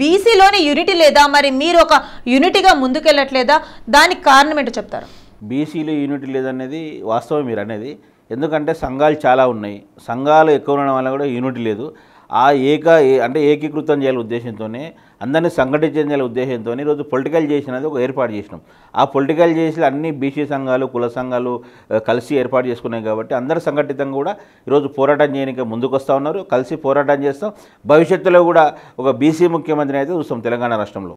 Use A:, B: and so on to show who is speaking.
A: బీసీలోని unity లేదా మరి మీరు ఒక యూనిటీగా ముందుకెళ్ళట్లేదా దానికి కారణం ఏంటో
B: చెప్తారు
C: బీసీలో యూనిటీ లేదనేది వాస్తవం మీరు అనేది ఎందుకంటే సంఘాలు చాలా ఉన్నాయి సంఘాలు ఎక్కువ ఉండడం వల్ల కూడా యూనిటీ లేదు ఆ ఏక అంటే ఏకీకృతం చేయాలి ఉద్దేశంతోనే అందరినీ సంఘటించడం చేయాలి ఉద్దేశంతో ఈరోజు పొలిటికల్ చేసినది ఒక ఏర్పాటు చేసినాం ఆ పొలిటికల్ చేసి అన్ని బీసీ సంఘాలు కుల సంఘాలు కలిసి ఏర్పాటు చేసుకున్నాయి కాబట్టి అందరు సంఘటితంగా కూడా ఈరోజు పోరాటం చేయడానికి ముందుకు వస్తూ ఉన్నారు కలిసి పోరాటం చేస్తాం భవిష్యత్తులో కూడా ఒక బీసీ ముఖ్యమంత్రిని అయితే చూస్తాం తెలంగాణ రాష్ట్రంలో